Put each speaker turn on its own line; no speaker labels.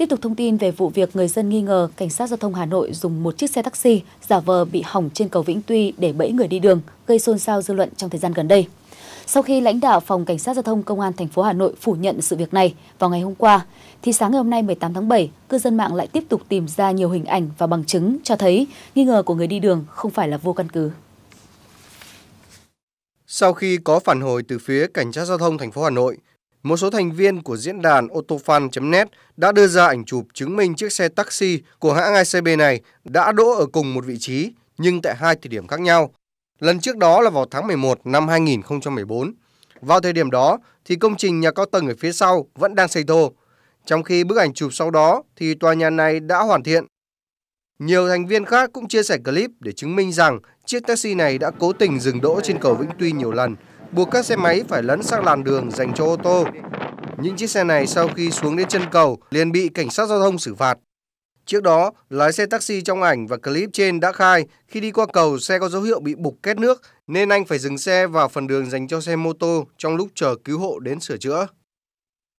Tiếp tục thông tin về vụ việc người dân nghi ngờ cảnh sát giao thông Hà Nội dùng một chiếc xe taxi giả vờ bị hỏng trên cầu Vĩnh Tuy để bẫy người đi đường, gây xôn xao dư luận trong thời gian gần đây. Sau khi lãnh đạo phòng cảnh sát giao thông công an thành phố Hà Nội phủ nhận sự việc này vào ngày hôm qua, thì sáng ngày hôm nay 18 tháng 7, cư dân mạng lại tiếp tục tìm ra nhiều hình ảnh và bằng chứng cho thấy nghi ngờ của người đi đường không phải là vô căn cứ.
Sau khi có phản hồi từ phía cảnh sát giao thông thành phố Hà Nội, một số thành viên của diễn đàn otofan.net đã đưa ra ảnh chụp chứng minh chiếc xe taxi của hãng ICB này đã đỗ ở cùng một vị trí nhưng tại hai thời điểm khác nhau. Lần trước đó là vào tháng 11 năm 2014. Vào thời điểm đó thì công trình nhà cao tầng ở phía sau vẫn đang xây thô, trong khi bức ảnh chụp sau đó thì tòa nhà này đã hoàn thiện. Nhiều thành viên khác cũng chia sẻ clip để chứng minh rằng chiếc taxi này đã cố tình dừng đỗ trên cầu Vĩnh Tuy nhiều lần buộc các xe máy phải lấn sang làn đường dành cho ô tô. Những chiếc xe này sau khi xuống đến chân cầu liền bị cảnh sát giao thông xử phạt. Trước đó, lái xe taxi trong ảnh và clip trên đã khai khi đi qua cầu xe có dấu hiệu bị bục kết nước nên anh phải dừng xe vào phần đường dành cho xe mô tô trong lúc chờ cứu hộ đến sửa chữa.